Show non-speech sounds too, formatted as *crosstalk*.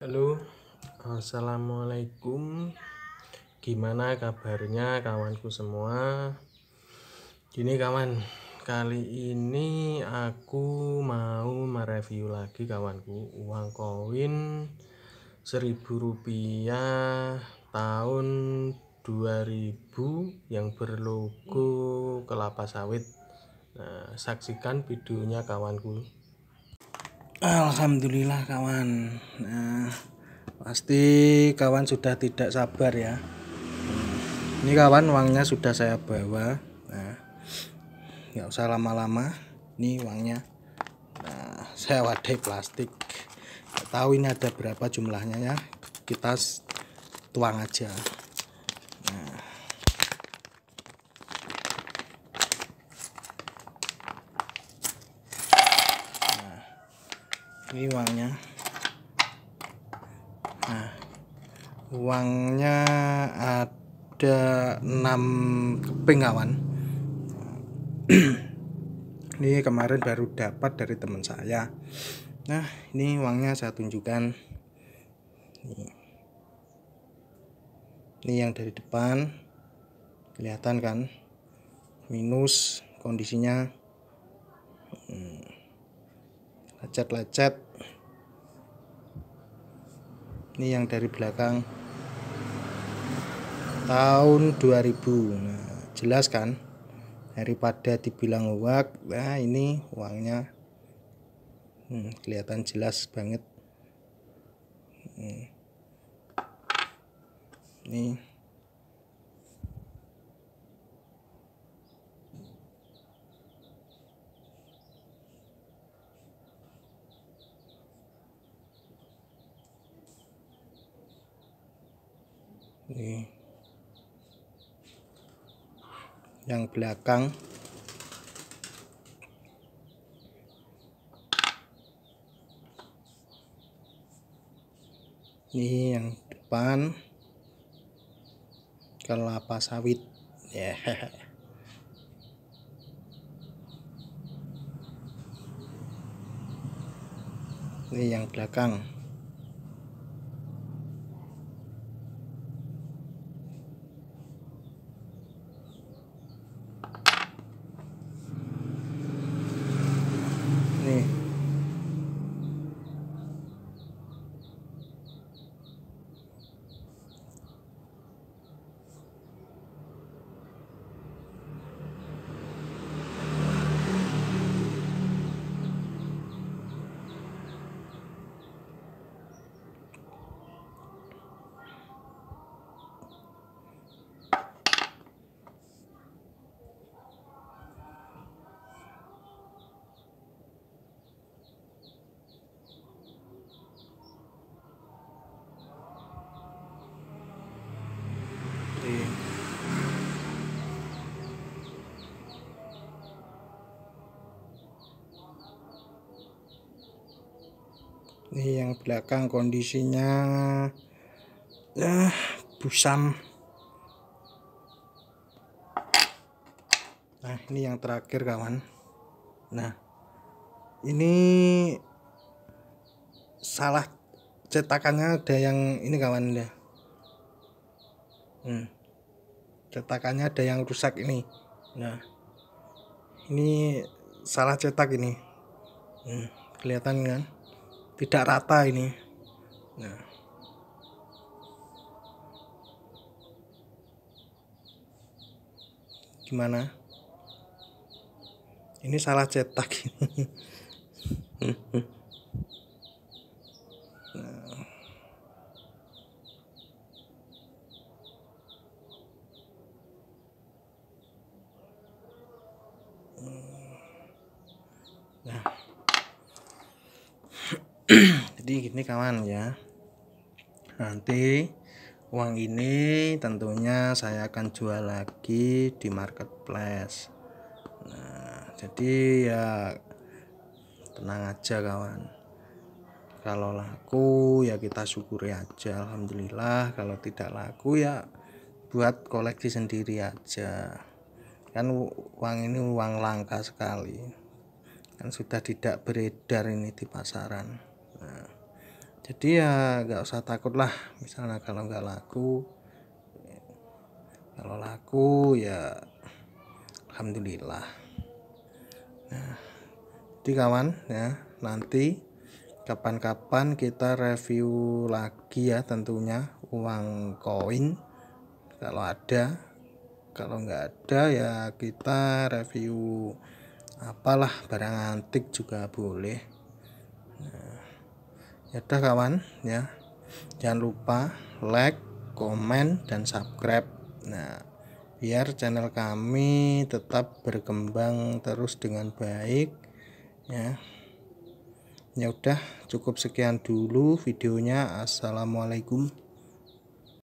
Halo, assalamualaikum. Gimana kabarnya kawanku semua? Gini kawan, kali ini aku mau mereview lagi kawanku uang koin seribu rupiah tahun 2000 yang berlogo kelapa sawit. Nah, saksikan videonya kawanku. Alhamdulillah kawan nah, Pasti kawan sudah tidak sabar ya Ini kawan uangnya sudah saya bawa Nah nggak usah lama-lama Ini uangnya nah, Saya wadai plastik Gak tahu ini ada berapa jumlahnya ya Kita tuang aja ini uangnya nah uangnya ada 6 keping kawan ini kemarin baru dapat dari teman saya nah ini uangnya saya tunjukkan ini, ini yang dari depan kelihatan kan minus kondisinya lecet-lecet ini yang dari belakang tahun 2000 nah, jelas kan daripada dibilang uang nah ini uangnya hmm, kelihatan jelas banget hmm. ini ini yang belakang ini yang depan kelapa sawit ya yeah. *laughs* ini yang belakang ini yang belakang kondisinya ya busam nah ini yang terakhir kawan nah ini salah cetakannya ada yang ini kawan ya hmm. cetakannya ada yang rusak ini nah ini salah cetak ini hmm. kelihatan kan tidak rata ini nah gimana ini salah cetak ini nah, nah. *clears throat* jadi gini kawan ya nanti uang ini tentunya saya akan jual lagi di marketplace nah jadi ya tenang aja kawan kalau laku ya kita syukuri aja Alhamdulillah kalau tidak laku ya buat koleksi sendiri aja kan uang ini uang langka sekali kan sudah tidak beredar ini di pasaran Nah, jadi ya nggak usah takut lah misalnya kalau nggak laku kalau laku ya alhamdulillah nah jadi kawan ya nanti kapan-kapan kita review lagi ya tentunya uang koin kalau ada kalau nggak ada ya kita review apalah barang antik juga boleh nah, ya udah kawan ya jangan lupa like komen dan subscribe nah biar channel kami tetap berkembang terus dengan baik ya ya udah cukup sekian dulu videonya assalamualaikum